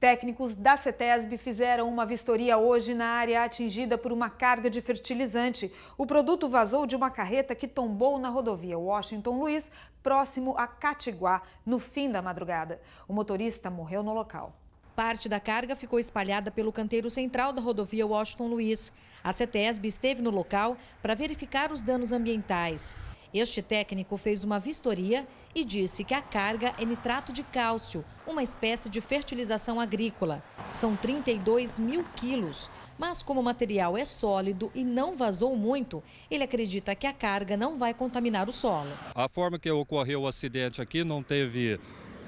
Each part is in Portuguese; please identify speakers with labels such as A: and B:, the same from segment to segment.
A: Técnicos da CETESB fizeram uma vistoria hoje na área atingida por uma carga de fertilizante. O produto vazou de uma carreta que tombou na rodovia Washington Luiz, próximo a Catiguá, no fim da madrugada. O motorista morreu no local. Parte da carga ficou espalhada pelo canteiro central da rodovia Washington Luiz. A CETESB
B: esteve no local para verificar os danos ambientais. Este técnico fez uma vistoria e disse que a carga é nitrato de cálcio, uma espécie de fertilização agrícola. São 32 mil quilos, mas como o material é sólido e não vazou muito, ele acredita que a carga não vai contaminar o solo.
C: A forma que ocorreu o acidente aqui não teve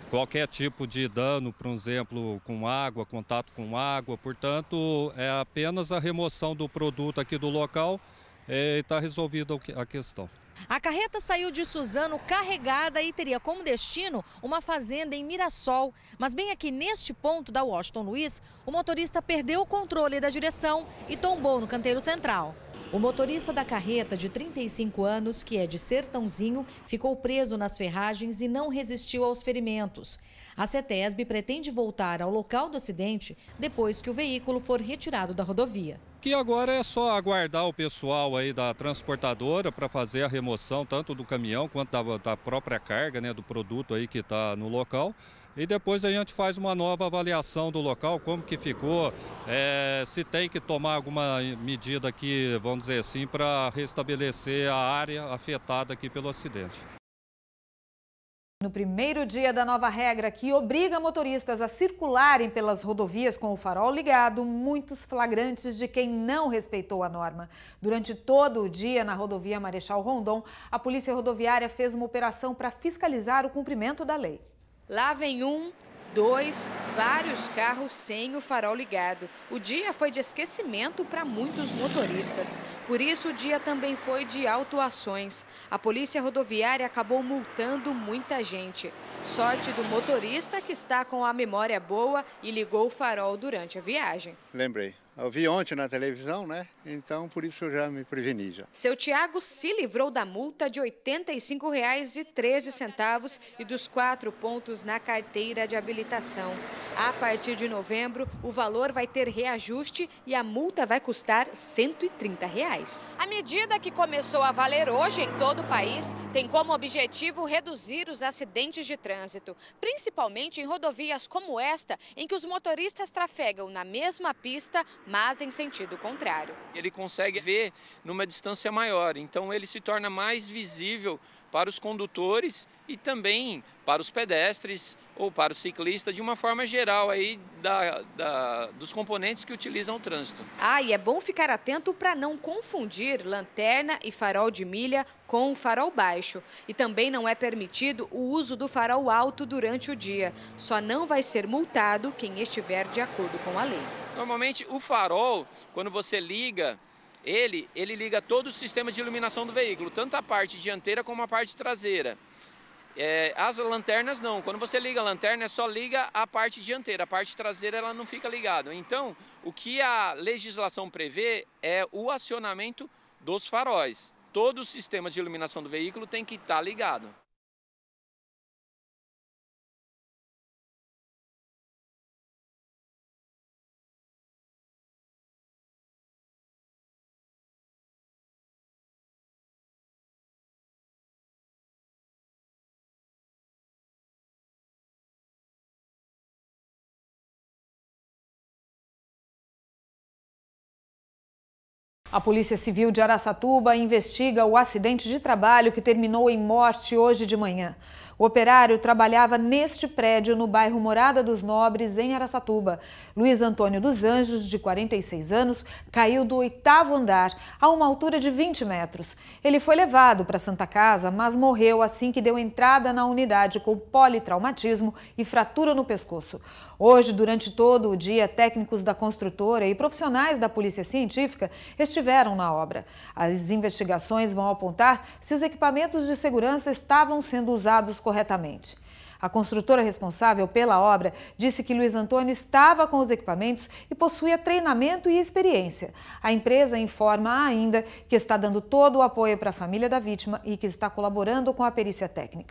C: qualquer tipo de dano, por exemplo, com água, contato com água. Portanto, é apenas a remoção do produto aqui do local é, e está resolvida a questão.
B: A carreta saiu de Suzano carregada e teria como destino uma fazenda em Mirassol. Mas bem aqui neste ponto da Washington Luiz, o motorista perdeu o controle da direção e tombou no canteiro central. O motorista da carreta, de 35 anos, que é de Sertãozinho, ficou preso nas ferragens e não resistiu aos ferimentos. A CETESB pretende voltar ao local do acidente depois que o veículo for retirado da rodovia
C: que agora é só aguardar o pessoal aí da transportadora para fazer a remoção tanto do caminhão quanto da, da própria carga, né, do produto aí que está no local. E depois a gente faz uma nova avaliação do local, como que ficou, é, se tem que tomar alguma medida aqui, vamos dizer assim, para restabelecer a área afetada aqui pelo acidente.
A: No primeiro dia da nova regra que obriga motoristas a circularem pelas rodovias com o farol ligado, muitos flagrantes de quem não respeitou a norma. Durante todo o dia na rodovia Marechal Rondon, a Polícia Rodoviária fez uma operação para fiscalizar o cumprimento da lei. Lá vem um, dois, vários
D: carros sem o farol ligado. O dia foi de esquecimento para muitos motoristas. Por isso, o dia também foi de autuações. A polícia rodoviária acabou multando muita gente. Sorte do motorista que está com a memória boa e ligou o farol durante a viagem.
B: Lembrei. Eu vi ontem na televisão, né? Então, por isso eu já me preveni já.
D: Seu Tiago se livrou da multa de R$ 85,13 e dos quatro pontos na carteira de habilitação. A partir de novembro, o valor vai ter reajuste e a multa vai custar R$ 130. Reais. A medida que começou a valer hoje em todo o país tem como objetivo reduzir os acidentes de trânsito, principalmente em rodovias como esta, em que os motoristas trafegam na mesma pista mas em sentido contrário.
E: Ele consegue ver numa distância maior, então ele se torna mais visível para os condutores e também para os pedestres ou para o ciclista, de uma forma geral aí da, da, dos componentes que utilizam o trânsito.
D: Ah, e é bom ficar atento para não confundir lanterna e farol de milha com farol baixo. E também não é permitido o uso do farol alto durante o dia. Só não vai ser multado quem estiver de acordo com a lei.
E: Normalmente o farol, quando você liga ele, ele liga todo o sistema de iluminação do veículo, tanto a parte dianteira como a parte traseira. É, as lanternas não, quando você liga a lanterna, é só liga a parte dianteira, a parte traseira ela não fica ligada. Então, o que a legislação prevê é o acionamento dos faróis. Todo o sistema de iluminação do veículo tem que estar tá ligado.
A: A Polícia Civil de Araçatuba investiga o acidente de trabalho que terminou em morte hoje de manhã. O operário trabalhava neste prédio no bairro Morada dos Nobres, em Araçatuba. Luiz Antônio dos Anjos, de 46 anos, caiu do oitavo andar, a uma altura de 20 metros. Ele foi levado para Santa Casa, mas morreu assim que deu entrada na unidade com politraumatismo e fratura no pescoço. Hoje, durante todo o dia, técnicos da construtora e profissionais da Polícia Científica estiveram estiveram na obra. As investigações vão apontar se os equipamentos de segurança estavam sendo usados corretamente. A construtora responsável pela obra disse que Luiz Antônio estava com os equipamentos e possuía treinamento e experiência. A empresa informa ainda que está dando todo o apoio para a família da vítima e que está colaborando com a perícia técnica.